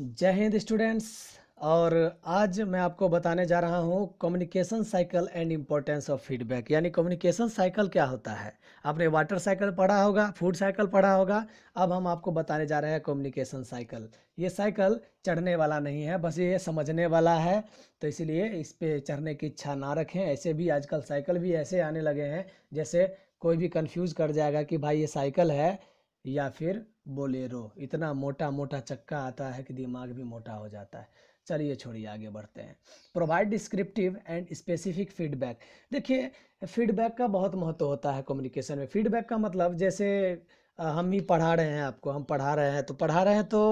जय हिंद स्टूडेंट्स और आज मैं आपको बताने जा रहा हूँ communication cycle and importance of feedback यानी कम्युनिकेशन साइकिल क्या होता है आपने वाटर साइकिल पढ़ा होगा फूड साइकिल पढ़ा होगा अब हम आपको बताने जा रहे हैं कम्युनिकेशन साइकिल ये साइकिल चढ़ने वाला नहीं है बस ये समझने वाला है तो इसलिए इस पर चढ़ने की इच्छा ना रखें ऐसे भी आजकल साइकिल भी ऐसे आने लगे हैं जैसे कोई भी कन्फ्यूज़ कर जाएगा कि भाई ये साइकिल है या फिर बोलेरो इतना मोटा मोटा चक्का आता है कि दिमाग भी मोटा हो जाता है चलिए छोड़िए आगे बढ़ते हैं provide descriptive and specific feedback देखिए फीडबैक का बहुत महत्व होता है कम्युनिकेशन में फीडबैक का मतलब जैसे हम ही पढ़ा रहे हैं आपको हम पढ़ा रहे हैं तो पढ़ा रहे हैं तो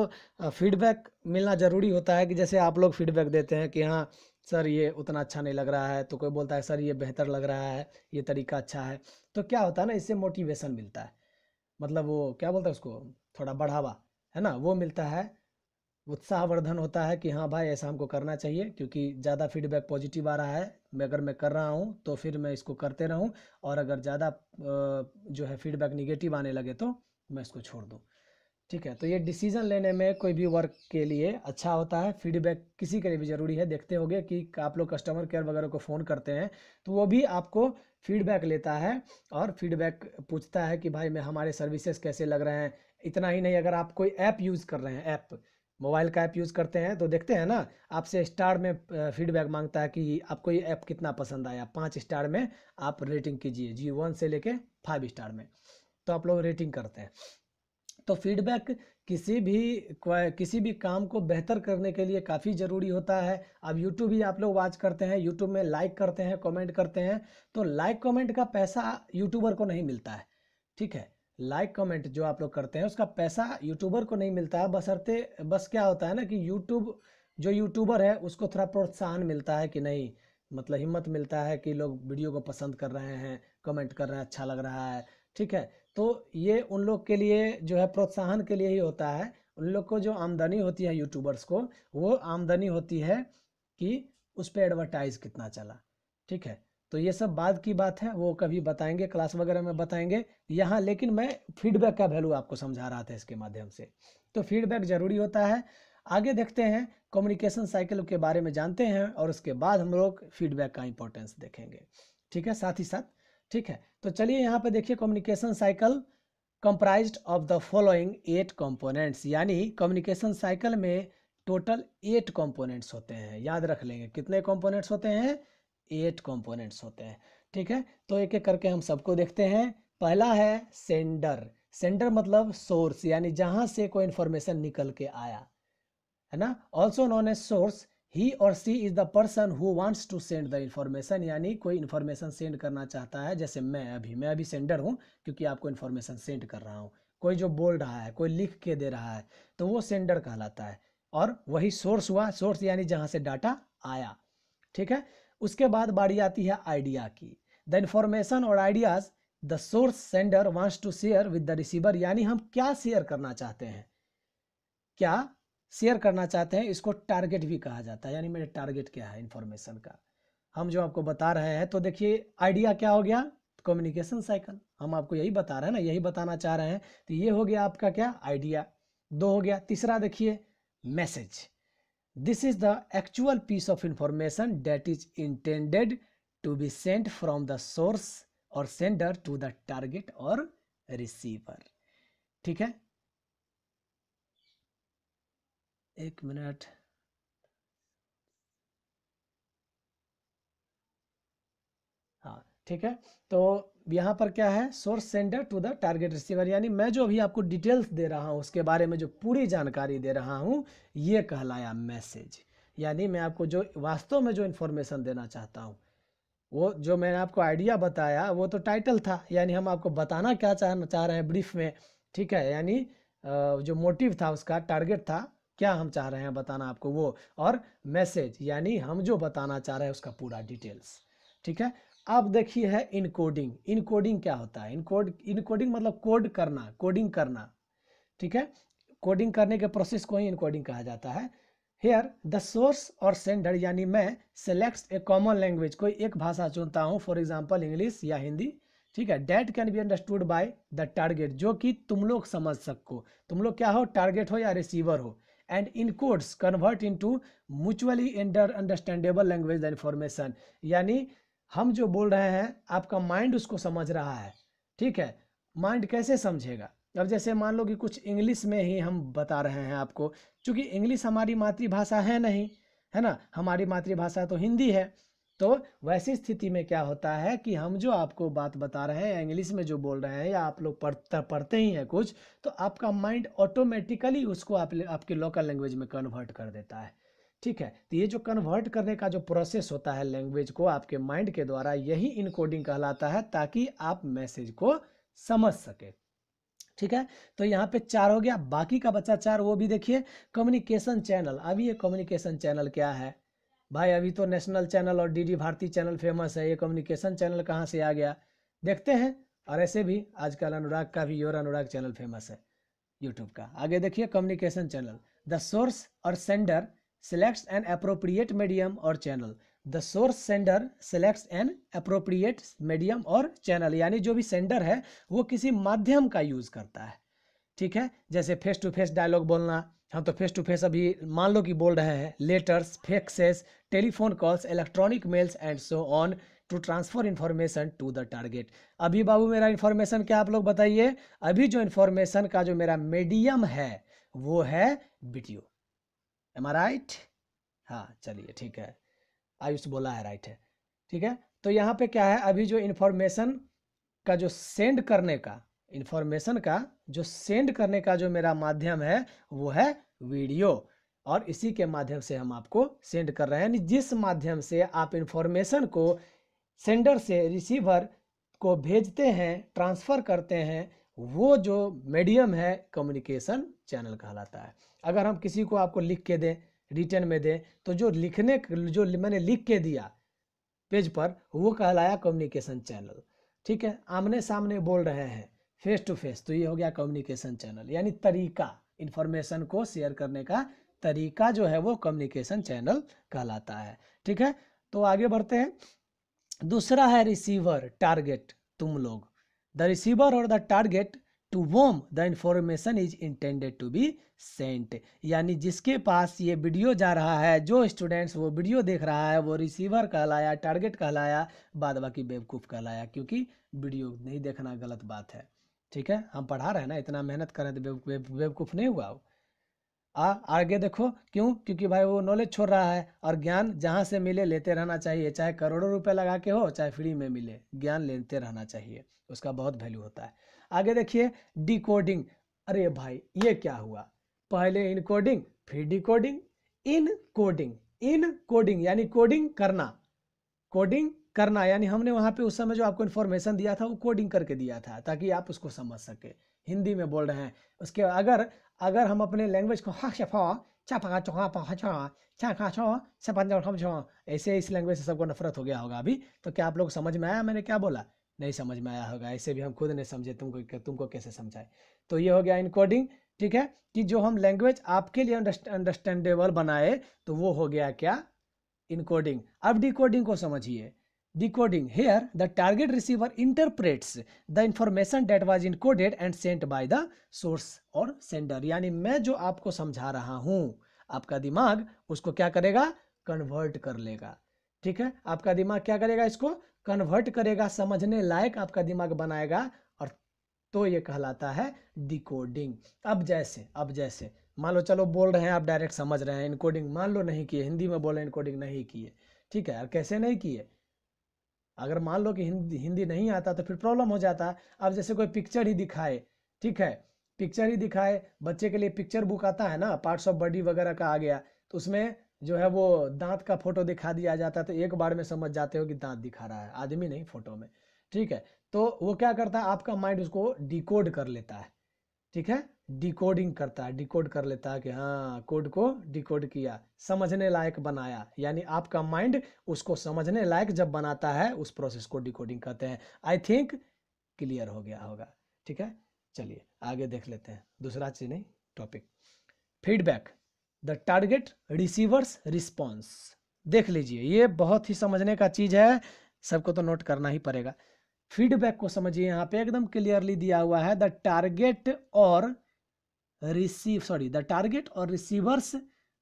फीडबैक मिलना ज़रूरी होता है कि जैसे आप लोग फीडबैक देते हैं कि हाँ सर ये उतना अच्छा नहीं लग रहा है तो कोई बोलता है सर ये बेहतर लग रहा है ये तरीका अच्छा है तो क्या होता है ना इससे मोटिवेशन मिलता है मतलब वो क्या बोलते हैं उसको थोड़ा बढ़ावा है ना वो मिलता है उत्साहवर्धन होता है कि हाँ भाई ऐसा हमको करना चाहिए क्योंकि ज़्यादा फीडबैक पॉजिटिव आ रहा है मैं अगर मैं कर रहा हूँ तो फिर मैं इसको करते रहूँ और अगर ज़्यादा जो है फीडबैक निगेटिव आने लगे तो मैं इसको छोड़ दूँ ठीक है तो ये डिसीजन लेने में कोई भी वर्क के लिए अच्छा होता है फीडबैक किसी के लिए भी ज़रूरी है देखते होंगे कि आप लोग कस्टमर केयर वगैरह को फ़ोन करते हैं तो वो भी आपको फीडबैक लेता है और फीडबैक पूछता है कि भाई मैं हमारे सर्विसेज कैसे लग रहे हैं इतना ही नहीं अगर आप कोई ऐप यूज़ कर रहे हैं ऐप मोबाइल का ऐप यूज़ करते हैं तो देखते हैं ना आपसे स्टार में फीडबैक मांगता है कि आपको ये ऐप कितना पसंद आया पाँच स्टार में आप रेटिंग कीजिए जी वन से लेके फाइव स्टार में तो आप लोग रेटिंग करते हैं तो फीडबैक किसी भी किसी भी काम को बेहतर करने के लिए काफ़ी ज़रूरी होता है अब यूट्यूब ही आप लोग वॉच करते हैं यूट्यूब में लाइक करते हैं कमेंट करते हैं तो लाइक कमेंट का पैसा यूट्यूबर को नहीं मिलता है ठीक है लाइक कमेंट जो आप लोग करते हैं उसका पैसा यूट्यूबर को नहीं मिलता है बसरते बस क्या होता है ना कि यूट्यूब जो यूट्यूबर है उसको थोड़ा प्रोत्साहन मिलता है कि नहीं मतलब हिम्मत मिलता है कि लोग वीडियो को पसंद कर रहे हैं कमेंट कर रहे हैं अच्छा लग रहा है ठीक है तो ये उन लोग के लिए जो है प्रोत्साहन के लिए ही होता है उन लोग को जो आमदनी होती है यूट्यूबर्स को वो आमदनी होती है कि उस पर एडवर्टाइज कितना चला ठीक है तो ये सब बाद की बात है वो कभी बताएंगे क्लास वगैरह में बताएंगे यहाँ लेकिन मैं फीडबैक का वैल्यू आपको समझा रहा था इसके माध्यम से तो फीडबैक ज़रूरी होता है आगे देखते हैं कम्युनिकेशन साइकिल के बारे में जानते हैं और उसके बाद हम लोग फीडबैक का इंपॉर्टेंस देखेंगे ठीक है साथ ही साथ ठीक है तो चलिए यहाँ पे देखिए communication cycle comprise of the following eight components यानी कम्युनिकेशन साइकिल में टोटल एट कंपोनेंट्स होते हैं याद रख लेंगे कितने कंपोनेंट्स होते हैं एट कंपोनेंट्स होते हैं ठीक है तो एक एक करके हम सबको देखते हैं पहला है सेंडर सेंडर मतलब सोर्स यानी जहाँ से कोई इन्फॉर्मेशन निकल के आया है ना also known a source he और she is the person who wants to send the information यानी कोई इन्फॉर्मेशन सेंड करना चाहता है जैसे मैं अभी मैं अभी सेंडर हूँ क्योंकि आपको इन्फॉर्मेशन सेंड कर रहा हूँ कोई जो बोल रहा है कोई लिख के दे रहा है तो वो सेंडर कहलाता है और वही सोर्स हुआ सोर्स यानी जहाँ से डाटा आया ठीक है उसके बाद बारी आती है आइडिया की द इन्फॉर्मेशन और ideas the source sender wants to share with the receiver यानी हम क्या शेयर करना चाहते हैं क्या शेयर करना चाहते हैं इसको टारगेट भी कहा जाता है यानी मेरे टारगेट क्या है इन्फॉर्मेशन का हम जो आपको बता रहे हैं तो देखिए आइडिया क्या हो गया कम्युनिकेशन साइकिल हम आपको यही बता रहे हैं ना यही बताना चाह रहे हैं तो ये हो गया आपका क्या आइडिया दो हो गया तीसरा देखिए message this is the actual piece of information that is intended to be sent from the source और सेंडर टू द टारगेट और रिसीवर ठीक है एक मिनट हाँ ठीक है तो यहां पर क्या है source sender to the target receiver यानी मैं जो अभी आपको डिटेल्स दे रहा हूँ उसके बारे में जो पूरी जानकारी दे रहा हूँ ये कहलाया मैसेज यानी मैं आपको जो वास्तव में जो इन्फॉर्मेशन देना चाहता हूँ वो जो मैंने आपको आइडिया बताया वो तो टाइटल था यानी हम आपको बताना क्या चाह चाह रहे हैं ब्रीफ में ठीक है यानी जो मोटिव था उसका टारगेट था क्या हम चाह रहे हैं बताना आपको वो और मैसेज यानी हम जो बताना चाह रहे हैं उसका पूरा डिटेल्स ठीक है अब देखिए है इनकोडिंग इनकोडिंग क्या होता है इनकोड इनकोडिंग मतलब कोड करना कोडिंग करना ठीक है कोडिंग करने के प्रोसेस को ही इनकोडिंग कहा जाता है हेयर द सोर्स और सेंडर यानी मैं सेलेक्ट्स ए कॉमन लैंग्वेज कोई एक भाषा चुनता हूँ फॉर एग्जाम्पल इंग्लिश या हिंदी ठीक है that can be understood by the target जो कि तुम लोग समझ सको तुम लोग क्या हो टारगेट हो या रिसीवर हो codes convert into mutually understandable understandable language information यानी हम जो बोल रहे हैं आपका माइंड उसको समझ रहा है ठीक है माइंड कैसे समझेगा अब जैसे मान लो कि कुछ इंग्लिश में ही हम बता रहे हैं आपको क्योंकि इंग्लिश हमारी मातृभाषा है नहीं है ना हमारी मातृभाषा तो हिंदी है तो वैसी स्थिति में क्या होता है कि हम जो आपको बात बता रहे हैं इंग्लिश में जो बोल रहे हैं या आप लोग पढ़ते पढ़ते ही हैं कुछ तो आपका माइंड ऑटोमेटिकली उसको आप आपके लोकल लैंग्वेज में कन्वर्ट कर देता है ठीक है तो ये जो कन्वर्ट करने का जो प्रोसेस होता है लैंग्वेज को आपके माइंड के द्वारा यही इनकोडिंग कहलाता है ताकि आप मैसेज को समझ सके ठीक है तो यहाँ पे चार हो गया बाकी का बच्चा चार वो भी देखिए कम्युनिकेशन चैनल अभी ये कम्युनिकेशन चैनल क्या है भाई अभी तो नेशनल चैनल और डीडी भारती चैनल फेमस है ये कम्युनिकेशन चैनल कहाँ से आ गया देखते हैं और ऐसे भी आजकल अनुराग का भी योर अनुराग चैनल फेमस है यूट्यूब का आगे देखिए कम्युनिकेशन चैनल द सोर्स और sender selects an appropriate medium और channel the source sender selects an appropriate medium और चैनल यानी जो भी सेंडर है वो किसी माध्यम का यूज करता है ठीक है जैसे फेस टू फेस डायलॉग बोलना हम तो फेस टू फेस अभी मान लो कि बोल रहे हैं letters faxes telephone calls electronic mails and so on to transfer information to the target अभी बाबू मेरा इन्फॉर्मेशन क्या आप लोग बताइए अभी जो इन्फॉर्मेशन का जो मेरा मीडियम है वो है वीडियो एम आई राइट हाँ चलिए ठीक है आयुष बोला है राइट है ठीक है तो यहाँ पे क्या है अभी जो इन्फॉर्मेशन का जो सेंड करने का इन्फॉर्मेशन का जो सेंड करने का जो मेरा माध्यम है वो है वीडियो और इसी के माध्यम से हम आपको सेंड कर रहे हैं यानी जिस माध्यम से आप इंफॉर्मेशन को सेंडर से रिसीवर को भेजते हैं ट्रांसफ़र करते हैं वो जो मीडियम है कम्युनिकेशन चैनल कहलाता है अगर हम किसी को आपको लिख के दें रिटर्न में दें तो जो लिखने जो मैंने लिख के दिया पेज पर वो कहलाया कम्युनिकेशन चैनल ठीक है आमने सामने बोल रहे हैं फेस टू फेस तो ये हो गया कम्युनिकेशन चैनल यानी तरीका इन्फॉर्मेशन को शेयर करने का तरीका जो है वो कम्युनिकेशन चैनल कहलाता है ठीक है तो आगे बढ़ते हैं दूसरा है रिसीवर टारगेट तुम लोग द रिसीवर और the target to whom the information is intended to be sent यानी जिसके पास ये वीडियो जा रहा है जो स्टूडेंट्स वो वीडियो देख रहा है वो रिसीवर कहलाया टारगेट कहलाया बाद बाकी बेवकूफ़ कहलाया क्योंकि वीडियो नहीं देखना गलत बात है ठीक है हम पढ़ा रहे हैं ना इतना मेहनत कर रहे तो बेवकूफ़ नहीं हुआ वो आ आगे देखो क्यों क्योंकि भाई वो नॉलेज छोड़ रहा है और ज्ञान जहाँ से मिले लेते रहना चाहिए चाहे करोड़ों रुपए लगा के हो चाहे फ्री में मिले ज्ञान लेते रहना चाहिए उसका बहुत वैल्यू होता है आगे देखिए डिकोडिंग अरे भाई ये क्या हुआ पहले इनकोडिंग फिर decoding encoding encoding यानी कोडिंग करना कोडिंग करना यानी हमने वहाँ पे उस समय जो आपको इन्फॉर्मेशन दिया था वो कोडिंग करके दिया था ताकि आप उसको समझ सके हिंदी में बोल रहे हैं उसके अगर अगर हम अपने लैंग्वेज को हा चा छापा चौहा पहा छा छा खा छो सपन छो छो ऐसे इस लैंग्वेज से सबको नफरत हो गया होगा अभी तो क्या आप लोग समझ में आया मैंने क्या बोला नहीं समझ में आया होगा ऐसे भी हम खुद नहीं समझे तुमको तुमको कैसे समझाए तो ये हो गया इनकोडिंग ठीक है कि जो हम लैंग्वेज आपके लिए अंडरस्टैंडेबल बनाए तो वो हो गया क्या इनकोडिंग अब डिकोडिंग को समझिए decoding here the target receiver interprets the information that was encoded and sent by the source or sender यानी मैं जो आपको समझा रहा हूँ आपका दिमाग उसको क्या करेगा कन्वर्ट कर लेगा ठीक है आपका दिमाग क्या करेगा इसको कन्वर्ट करेगा समझने लायक आपका दिमाग बनाएगा और तो ये कहलाता है डिकोडिंग अब जैसे अब जैसे मान लो चलो बोल रहे हैं आप डायरेक्ट समझ रहे हैं इनकोडिंग मान लो नहीं किए हिंदी में बोले इनकोडिंग नहीं किए ठीक है और कैसे नहीं किए अगर मान लो कि हिंदी हिंदी नहीं आता तो फिर प्रॉब्लम हो जाता अब जैसे कोई पिक्चर ही दिखाए ठीक है पिक्चर ही दिखाए बच्चे के लिए पिक्चर बुक आता है ना पार्ट्स ऑफ बॉडी वगैरह का आ गया तो उसमें जो है वो दांत का फोटो दिखा दिया जाता है तो एक बार में समझ जाते हो कि दांत दिखा रहा है आदमी नहीं फोटो में ठीक है तो वो क्या करता है आपका माइंड उसको डिकोड कर लेता है ठीक है डिकोडिंग करता है डिकोड कर लेता है कि हाँ कोड को डिकोड किया समझने लायक बनाया यानी आपका माइंड उसको समझने लायक जब बनाता है उस प्रोसेस को डिकोडिंग कहते हैं आई थिंक क्लियर हो गया होगा ठीक है चलिए आगे देख लेते हैं दूसरा चीज नहीं topic feedback the target receivers response देख लीजिए ये बहुत ही समझने का चीज़ है सबको तो नोट करना ही पड़ेगा फीडबैक को समझिए यहाँ पे एकदम क्लियरली दिया हुआ है द टारगेट और रिसीव सॉरी द टारगेट और रिसीवर्स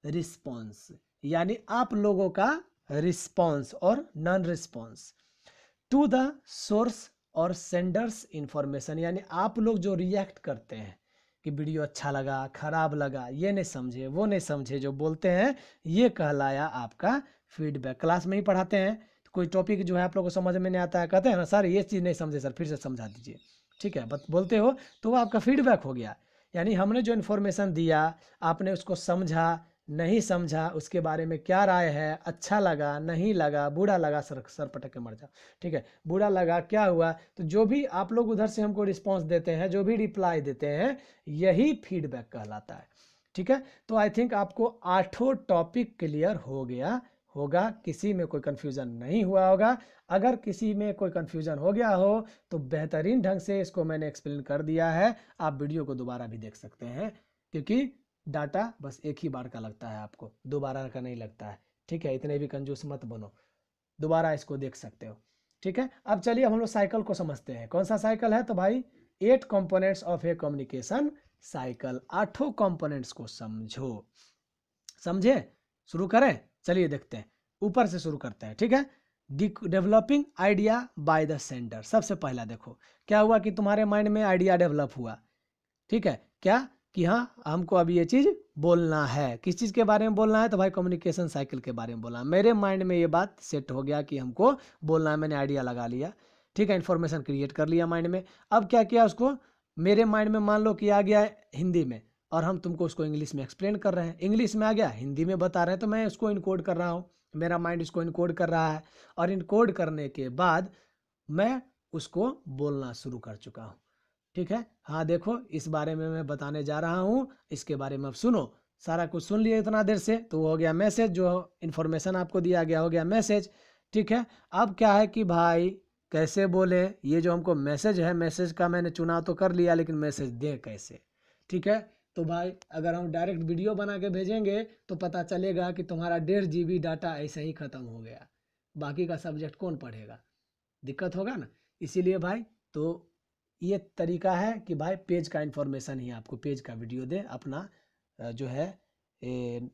रिस्पॉन्स यानी आप लोगों का रिस्पॉन्स और non response to the source और सेंडर्स इंफॉर्मेशन यानी आप लोग जो रिएक्ट करते हैं कि वीडियो अच्छा लगा खराब लगा ये नहीं समझे वो नहीं समझे जो बोलते हैं ये कहलाया आपका फीडबैक क्लास में ही पढ़ाते हैं तो कोई टॉपिक जो है आप लोग को समझ में नहीं आता है कहते हैं ना सर ये चीज़ नहीं समझे सर फिर से समझा दीजिए ठीक है बत बोलते हो तो वो आपका फीडबैक हो गया यानी हमने जो इन्फॉर्मेशन दिया आपने उसको समझा नहीं समझा उसके बारे में क्या राय है अच्छा लगा नहीं लगा बुरा लगा सर सर पटक के मर जा ठीक है बुरा लगा क्या हुआ तो जो भी आप लोग उधर से हमको रिस्पॉन्स देते हैं जो भी रिप्लाई देते हैं यही फीडबैक कहलाता है ठीक है तो आई थिंक आपको आठों टॉपिक क्लियर हो गया होगा किसी में कोई कन्फ्यूज़न नहीं हुआ होगा अगर किसी में कोई कन्फ्यूज़न हो गया हो तो बेहतरीन ढंग से इसको मैंने एक्सप्लेन कर दिया है आप वीडियो को दोबारा भी देख सकते हैं क्योंकि डाटा बस एक ही बार का लगता है आपको दोबारा का नहीं लगता है ठीक है इतने भी कंजूस मत बनो दोबारा इसको देख सकते हो ठीक है अब चलिए हम लोग साइकिल को समझते हैं कौन सा साइकिल है तो भाई eight components of a communication cycle आठों कंपोनेंट्स को समझो समझे शुरू करें चलिए देखते हैं ऊपर से शुरू करते हैं ठीक है developing idea by the center सबसे पहला देखो क्या हुआ कि तुम्हारे माइंड में आइडिया डेवलप हुआ ठीक है क्या कि हाँ हमको अभी ये चीज़ बोलना है किस चीज़ के बारे में बोलना है तो भाई कम्युनिकेशन साइकिल के बारे में बोलना मेरे माइंड में ये बात सेट हो गया कि हमको बोलना है मैंने आइडिया लगा लिया ठीक है इन्फॉर्मेशन क्रिएट कर लिया माइंड में अब क्या किया उसको मेरे माइंड में मान लो कि आ गया हिंदी में और हम तुमको उसको इंग्लिश में एक्सप्लेन कर रहे हैं इंग्लिश में आ गया हिंदी में बता रहे हैं तो मैं इसको इनकोड कर रहा हूँ मेरा माइंड इसको इनकोड कर रहा है और इनकोड करने के बाद मैं उसको बोलना शुरू कर चुका हूँ ठीक है हाँ देखो इस बारे में मैं बताने जा रहा हूँ इसके बारे में अब सुनो सारा कुछ सुन लिया इतना देर से तो हो गया मैसेज जो इन्फॉर्मेशन आपको दिया गया हो गया मैसेज ठीक है अब क्या है कि भाई कैसे बोले ये जो हमको मैसेज है मैसेज का मैंने चुनाव तो कर लिया लेकिन मैसेज दे कैसे ठीक है तो भाई अगर हम डायरेक्ट वीडियो बना के भेजेंगे तो पता चलेगा कि तुम्हारा डेढ़ जी बी डाटा ऐसे ही ख़त्म हो गया बाकी का सब्जेक्ट कौन पढ़ेगा दिक्कत होगा ना इसीलिए भाई तो ये तरीका है कि भाई पेज का इन्फॉर्मेशन ही आपको पेज का वीडियो दे अपना जो है ए,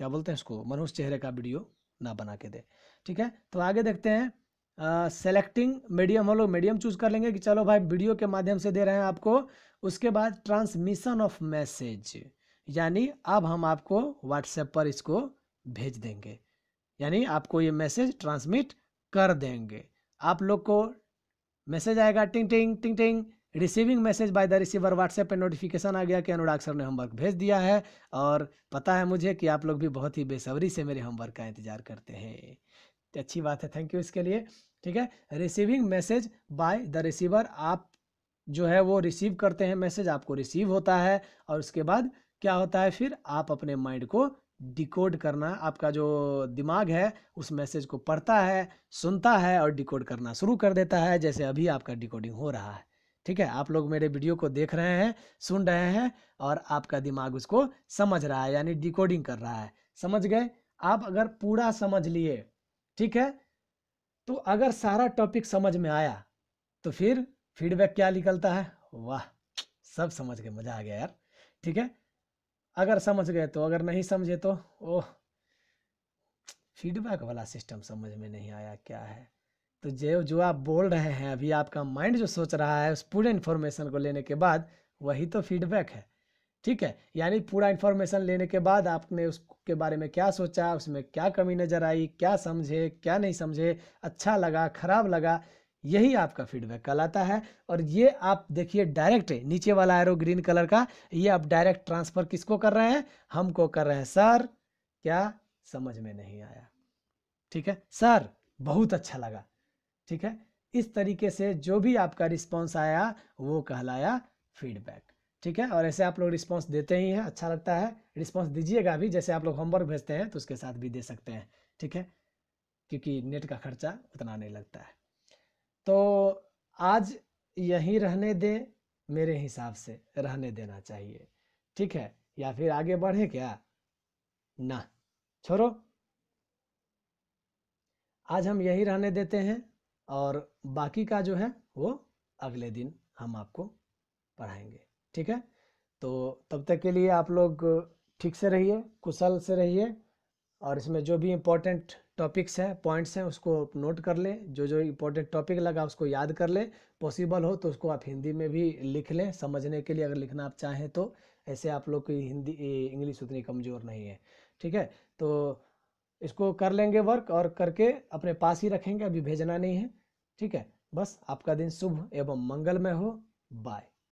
क्या बोलते हैं इसको मनुष्य चेहरे का वीडियो ना बना के दे ठीक है तो आगे देखते हैं सेलेक्टिंग मीडियम हम लोग मीडियम चूज कर लेंगे कि चलो भाई वीडियो के माध्यम से दे रहे हैं आपको उसके बाद ट्रांसमिशन ऑफ मैसेज यानी अब हम आपको व्हाट्सएप पर इसको भेज देंगे यानी आपको ये मैसेज ट्रांसमिट कर देंगे आप लोग को मैसेज आएगा टिंग टिंग टिंग टिंग receiving message by the receiver WhatsApp पे नोटिफिकेशन आ गया कि अनुराग सर ने होमवर्क भेज दिया है और पता है मुझे कि आप लोग भी बहुत ही बेसब्री से मेरे होमवर्क का इंतजार करते हैं अच्छी बात है थैंक यू इसके लिए ठीक है receiving message by the receiver आप जो है वो रिसीव करते हैं मैसेज आपको रिसीव होता है और उसके बाद क्या होता है फिर आप अपने माइंड को डिकोड करना आपका जो दिमाग है उस मैसेज को पढ़ता है सुनता है और डिकोड करना शुरू कर देता है जैसे अभी आपका डिकोडिंग हो रहा है ठीक है आप लोग मेरे वीडियो को देख रहे हैं सुन रहे हैं और आपका दिमाग उसको समझ रहा है यानी डिकोडिंग कर रहा है समझ गए आप अगर पूरा समझ लिए ठीक है तो अगर सारा टॉपिक समझ में आया तो फिर फीडबैक क्या निकलता है वाह सब समझ गए मज़ा आ गया यार ठीक है अगर समझ गए तो अगर नहीं समझे तो ओह फीडबैक वाला सिस्टम समझ में नहीं आया क्या है तो जो जो आप बोल रहे हैं अभी आपका माइंड जो सोच रहा है उस पूरे इन्फॉर्मेशन को लेने के बाद वही तो फीडबैक है ठीक है यानी पूरा इन्फॉर्मेशन लेने के बाद आपने उसके बारे में क्या सोचा उसमें क्या कमी नज़र आई क्या समझे क्या नहीं समझे अच्छा लगा खराब लगा यही आपका फीडबैक कल आता है और ये आप देखिए डायरेक्ट नीचे वाला एरो ग्रीन कलर का ये आप डायरेक्ट ट्रांसफर किसको कर रहे हैं हमको कर रहे हैं सर क्या समझ में नहीं आया ठीक है सर बहुत अच्छा लगा ठीक है इस तरीके से जो भी आपका रिस्पॉन्स आया वो कहलाया फीडबैक ठीक है और ऐसे आप लोग रिस्पॉन्स देते ही हैं अच्छा लगता है रिस्पॉन्स दीजिएगा भी जैसे आप लोग होमवर्क भेजते हैं तो उसके साथ भी दे सकते हैं ठीक है क्योंकि नेट का खर्चा उतना नहीं लगता है तो आज यहीं रहने दें मेरे हिसाब से रहने देना चाहिए ठीक है या फिर आगे बढ़े क्या ना छोड़ो आज हम यही रहने देते हैं और बाकी का जो है वो अगले दिन हम आपको पढ़ाएंगे ठीक है तो तब तक के लिए आप लोग ठीक से रहिए कुशल से रहिए और इसमें जो भी इम्पोर्टेंट टॉपिक्स हैं पॉइंट्स हैं उसको नोट कर लें जो जो इम्पोर्टेंट टॉपिक लगा उसको याद कर लें पॉसिबल हो तो उसको आप हिंदी में भी लिख लें समझने के लिए अगर लिखना आप चाहें तो ऐसे आप लोग की हिंदी इंग्लिश उतनी कमज़ोर नहीं है ठीक है तो इसको कर लेंगे वर्क और करके अपने पास ही रखेंगे अभी भेजना नहीं है ठीक है बस आपका दिन शुभ एवं मंगलमय हो बाय